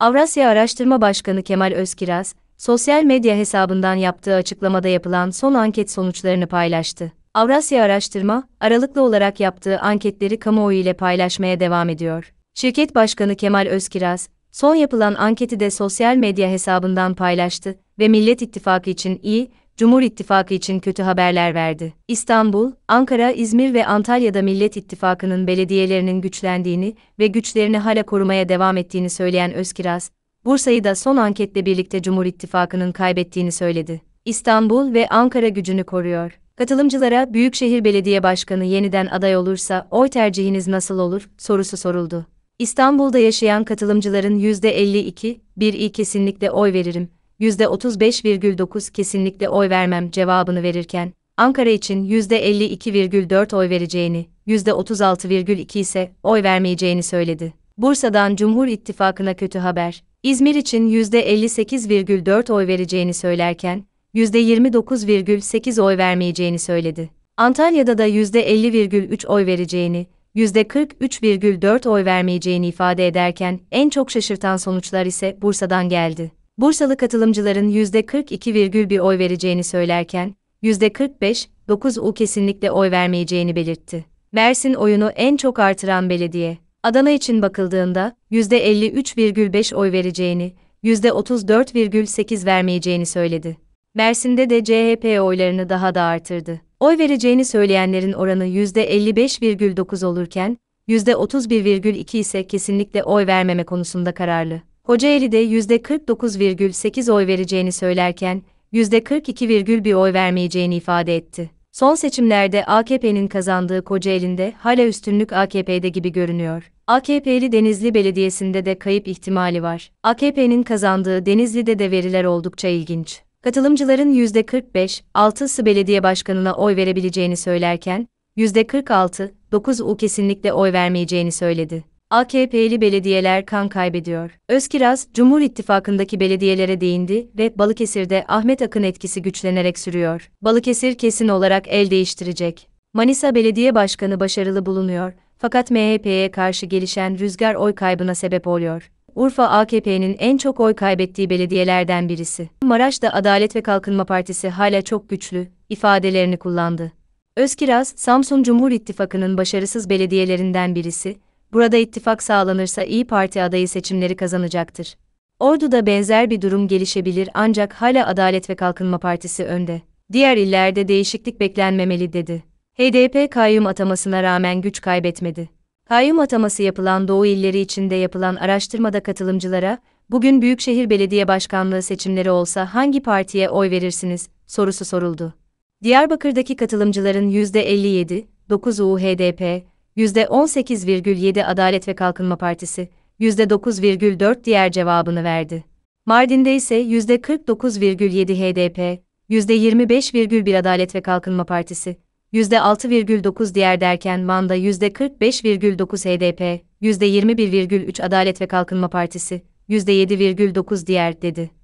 Avrasya Araştırma Başkanı Kemal Özkiraz, sosyal medya hesabından yaptığı açıklamada yapılan son anket sonuçlarını paylaştı. Avrasya Araştırma, aralıklı olarak yaptığı anketleri kamuoyu ile paylaşmaya devam ediyor. Şirket Başkanı Kemal Özkiraz, son yapılan anketi de sosyal medya hesabından paylaştı ve Millet İttifakı için iyi, Cumhur İttifakı için kötü haberler verdi. İstanbul, Ankara, İzmir ve Antalya'da Millet İttifakı'nın belediyelerinin güçlendiğini ve güçlerini hala korumaya devam ettiğini söyleyen Özkiraz, Bursa'yı da son anketle birlikte Cumhur İttifakı'nın kaybettiğini söyledi. İstanbul ve Ankara gücünü koruyor. Katılımcılara Büyükşehir Belediye Başkanı yeniden aday olursa oy tercihiniz nasıl olur sorusu soruldu. İstanbul'da yaşayan katılımcıların %52, bir 1'i kesinlikle oy veririm, %35,9 kesinlikle oy vermem cevabını verirken, Ankara için %52,4 oy vereceğini, %36,2 ise oy vermeyeceğini söyledi. Bursa'dan Cumhur İttifakı'na kötü haber. İzmir için %58,4 oy vereceğini söylerken, %29,8 oy vermeyeceğini söyledi. Antalya'da da %50,3 oy vereceğini, %43,4 oy vermeyeceğini ifade ederken en çok şaşırtan sonuçlar ise Bursa'dan geldi. Bursalı katılımcıların %42,1 oy vereceğini söylerken, %45,9'u kesinlikle oy vermeyeceğini belirtti. Mersin oyunu en çok artıran belediye. Adana için bakıldığında %53,5 oy vereceğini, %34,8 vermeyeceğini söyledi. Mersin'de de CHP oylarını daha da artırdı. Oy vereceğini söyleyenlerin oranı %55,9 olurken, %31,2 ise kesinlikle oy vermeme konusunda kararlı. Kocaeli'de %49,8 oy vereceğini söylerken, %42,1 oy vermeyeceğini ifade etti. Son seçimlerde AKP'nin kazandığı Kocaeli'nde hala üstünlük AKP'de gibi görünüyor. AKP'li Denizli Belediyesi'nde de kayıp ihtimali var. AKP'nin kazandığı Denizli'de de veriler oldukça ilginç. Katılımcıların %45, 6'sı belediye başkanına oy verebileceğini söylerken, %46, 9'u kesinlikle oy vermeyeceğini söyledi. AKP'li belediyeler kan kaybediyor. Özkiraz, Cumhur İttifakı'ndaki belediyelere değindi ve Balıkesir'de Ahmet Akın etkisi güçlenerek sürüyor. Balıkesir kesin olarak el değiştirecek. Manisa Belediye Başkanı başarılı bulunuyor fakat MHP'ye karşı gelişen rüzgar oy kaybına sebep oluyor. Urfa AKP'nin en çok oy kaybettiği belediyelerden birisi. Maraş'ta Adalet ve Kalkınma Partisi hala çok güçlü ifadelerini kullandı. Özkiraz, Samsun Cumhur İttifakı'nın başarısız belediyelerinden birisi burada ittifak sağlanırsa İyi Parti adayı seçimleri kazanacaktır. Ordu'da benzer bir durum gelişebilir ancak hala Adalet ve Kalkınma Partisi önde. Diğer illerde değişiklik beklenmemeli dedi. HDP kayyum atamasına rağmen güç kaybetmedi. Kayyum ataması yapılan Doğu illeri içinde yapılan araştırmada katılımcılara, bugün Büyükşehir Belediye Başkanlığı seçimleri olsa hangi partiye oy verirsiniz sorusu soruldu. Diyarbakır'daki katılımcıların %57, 9'u HDP, %18,7 Adalet ve Kalkınma Partisi, %9,4 diğer cevabını verdi. Mardin'de ise %49,7 HDP, %25,1 Adalet ve Kalkınma Partisi, %6,9 diğer derken Van'da %45,9 HDP, %21,3 Adalet ve Kalkınma Partisi, %7,9 diğer dedi.